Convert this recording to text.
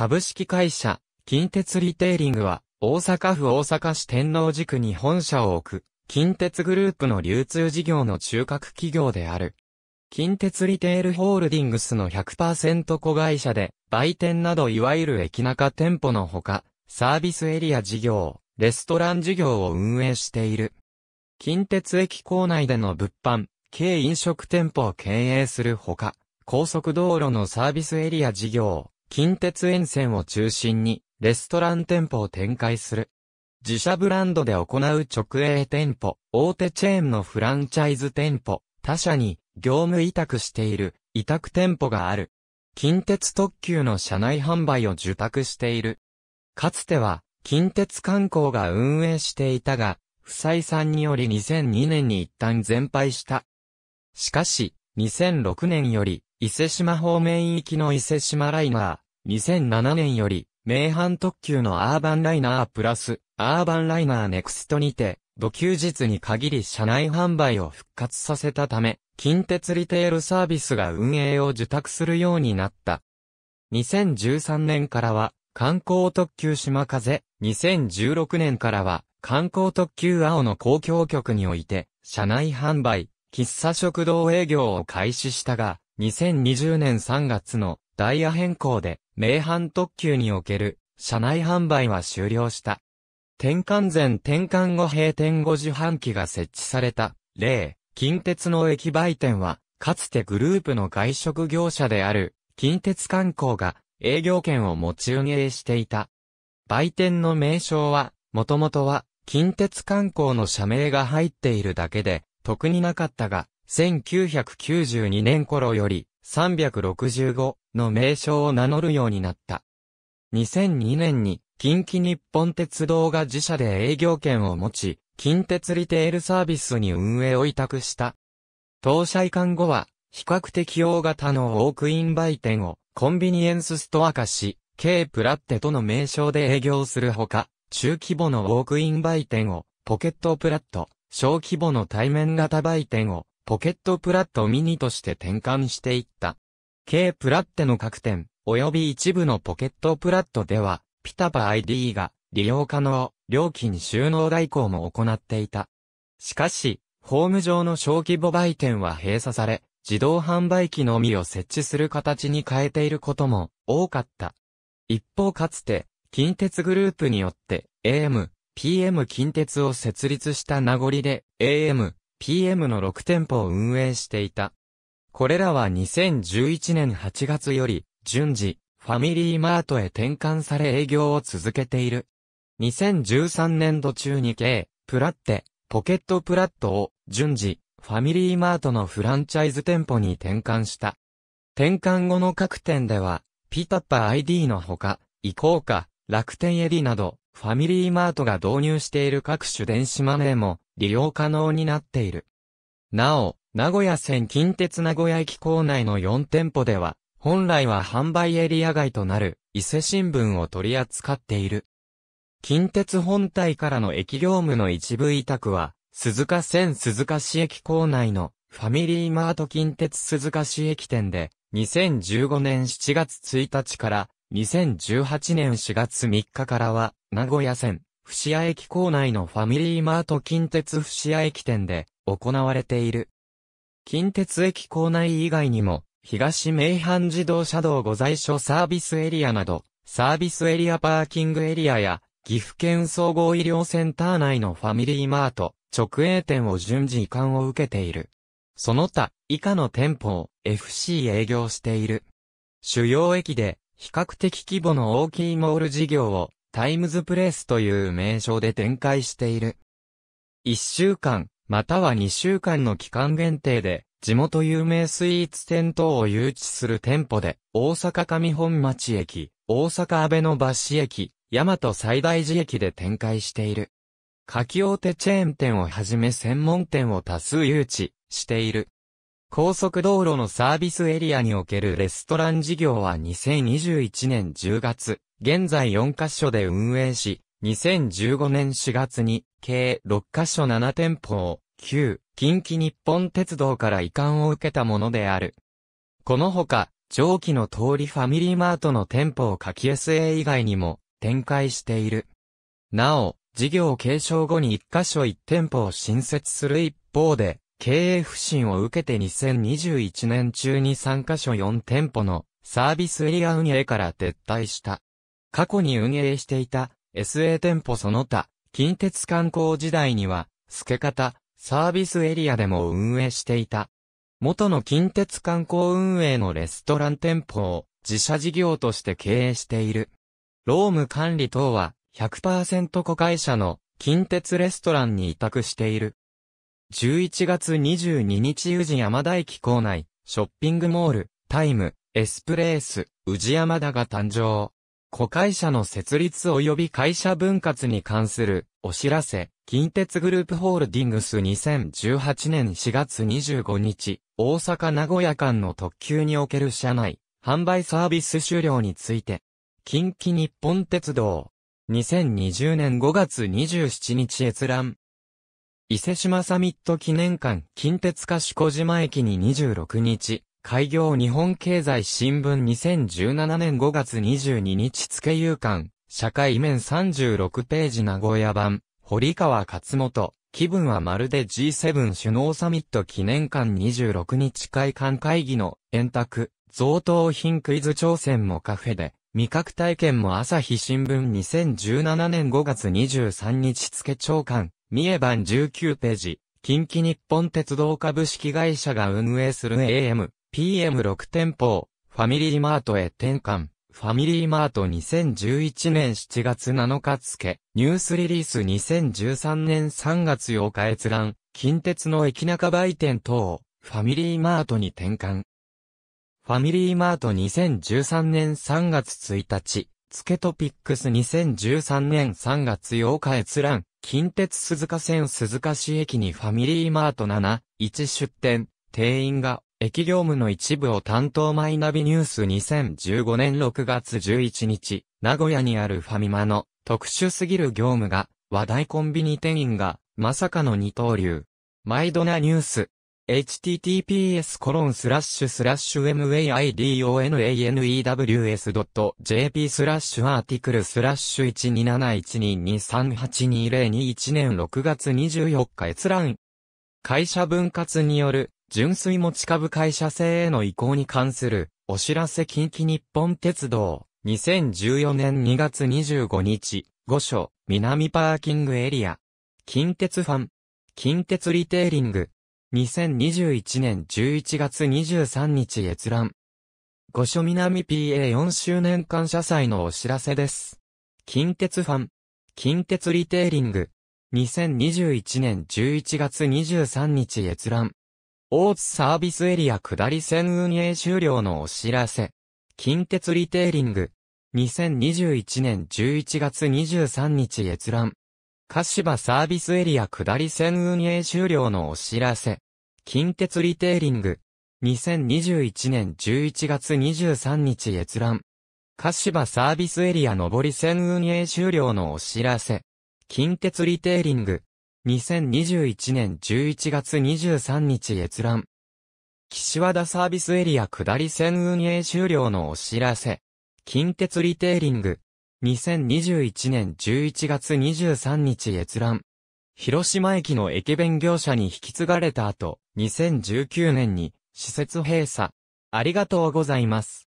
株式会社、近鉄リテイリングは、大阪府大阪市天王寺区に本社を置く、近鉄グループの流通事業の中核企業である。近鉄リテールホールディングスの100%子会社で、売店などいわゆる駅中店舗のほか、サービスエリア事業、レストラン事業を運営している。近鉄駅構内での物販、軽飲食店舗を経営するほか、高速道路のサービスエリア事業、近鉄沿線を中心に、レストラン店舗を展開する。自社ブランドで行う直営店舗、大手チェーンのフランチャイズ店舗、他社に業務委託している委託店舗がある。近鉄特急の車内販売を受託している。かつては、近鉄観光が運営していたが、不採算により2002年に一旦全廃した。しかし、2006年より、伊勢島方面行きの伊勢島ライナー、2007年より、名阪特急のアーバンライナープラス、アーバンライナーネクストにて、土休日に限り車内販売を復活させたため、近鉄リテールサービスが運営を受託するようになった。2013年からは、観光特急島風、2016年からは、観光特急青の公共局において、車内販売、喫茶食堂営業を開始したが、2020年3月のダイヤ変更で、名阪特急における車内販売は終了した。転換前転換後閉店後自販機が設置された、例、近鉄の駅売店は、かつてグループの外食業者である、近鉄観光が営業権を持ち運営していた。売店の名称は、もともとは、近鉄観光の社名が入っているだけで、特になかったが、1992年頃より365の名称を名乗るようになった。2002年に近畿日本鉄道が自社で営業権を持ち、近鉄リテールサービスに運営を委託した。当社移管後は、比較的大型のウォークイン売店をコンビニエンスストア化し、K プラッテとの名称で営業するほか、中規模のウォークイン売店をポケットプラット、小規模の対面型売店をポケットプラットミニとして転換していった。K プラッテの各店、及び一部のポケットプラットでは、ピタパ ID が利用可能、料金収納代行も行っていた。しかし、ホーム上の小規模売店は閉鎖され、自動販売機のみを設置する形に変えていることも多かった。一方かつて、近鉄グループによって AM、PM 近鉄を設立した名残で AM、PM の6店舗を運営していた。これらは2011年8月より、順次、ファミリーマートへ転換され営業を続けている。2013年度中に K、プラッテ、ポケットプラットを、順次、ファミリーマートのフランチャイズ店舗に転換した。転換後の各店では、ピタッパ ID のほか、イコーカ、楽天エディなど、ファミリーマートが導入している各種電子マネーも利用可能になっている。なお、名古屋線近鉄名古屋駅構内の4店舗では、本来は販売エリア外となる伊勢新聞を取り扱っている。近鉄本体からの駅業務の一部委託は、鈴鹿線鈴鹿市駅構内のファミリーマート近鉄鈴鹿市駅店で、2015年7月1日から2018年4月3日からは、名古屋線、伏屋駅構内のファミリーマート近鉄伏屋駅店で行われている。近鉄駅構内以外にも、東名阪自動車道御在所サービスエリアなど、サービスエリアパーキングエリアや、岐阜県総合医療センター内のファミリーマート、直営店を順次移管を受けている。その他、以下の店舗を FC 営業している。主要駅で比較的規模の大きいモール事業をタイムズプレスという名称で展開している。1週間、または2週間の期間限定で、地元有名スイーツ店等を誘致する店舗で、大阪上本町駅、大阪安倍の橋駅、大和最大寺駅で展開している。柿大手チェーン店をはじめ専門店を多数誘致している。高速道路のサービスエリアにおけるレストラン事業は2021年10月、現在4カ所で運営し、2015年4月に、計6カ所7店舗を、旧、近畿日本鉄道から移管を受けたものである。このほか、上記の通りファミリーマートの店舗をき SA 以外にも、展開している。なお、事業継承後に1カ所1店舗を新設する一方で、経営不振を受けて2021年中に3カ所4店舗のサービスエリア運営から撤退した。過去に運営していた SA 店舗その他、近鉄観光時代には、ケカ方、サービスエリアでも運営していた。元の近鉄観光運営のレストラン店舗を自社事業として経営している。ローム管理等は100%子会社の近鉄レストランに委託している。11月22日宇治山田駅構内、ショッピングモール、タイム、エスプレース、宇治山田が誕生。子会社の設立及び会社分割に関するお知らせ、近鉄グループホールディングス2018年4月25日、大阪名古屋間の特急における車内、販売サービス終了について、近畿日本鉄道、2020年5月27日閲覧、伊勢島サミット記念館近鉄四小島駅に26日、開業日本経済新聞2017年5月22日付有館、社会面36ページ名古屋版、堀川勝本、気分はまるで G7 首脳サミット記念館26日会館会議の、円卓、贈答品クイズ挑戦もカフェで、味覚体験も朝日新聞2017年5月23日付長官、三重版19ページ、近畿日本鉄道株式会社が運営する AM、PM6 店舗を、ファミリーマートへ転換。ファミリーマート2011年7月7日付、ニュースリリース2013年3月8日閲覧、近鉄の駅中売店等を、ファミリーマートに転換。ファミリーマート2013年3月1日、付トピックス2013年3月8日閲覧、近鉄鈴鹿線鈴鹿市駅にファミリーマート7、1出店、定員が、駅業務の一部を担当マイナビニュース2015年6月11日、名古屋にあるファミマの特殊すぎる業務が、話題コンビニ店員が、まさかの二刀流。毎度なニュース、https://maidonanews.jp スラッシュアーティクルスラッシュ1 2 7 1 2 2 3 8 2 0 2 1年6月24日閲覧。会社分割による純粋持ち株会社制への移行に関するお知らせ近畿日本鉄道2014年2月25日御所南パーキングエリア近鉄ファン近鉄リテイリング2021年11月23日閲覧。御所南 PA4 周年感謝祭のお知らせです。近鉄ファン。近鉄リテイリング。2021年11月23日閲覧。大津サービスエリア下り線運営終了のお知らせ。近鉄リテイリング。2021年11月23日閲覧。柏サービスエリア下り線運営終了のお知らせ。近鉄リテーリング。2021年11月23日閲覧。柏サービスエリア上り線運営終了のお知らせ。近鉄リテーリング。2021年11月23日閲覧。岸和田サービスエリア下り線運営終了のお知らせ。近鉄リテーリング。2021年11月23日閲覧。広島駅の駅弁業者に引き継がれた後、2019年に施設閉鎖。ありがとうございます。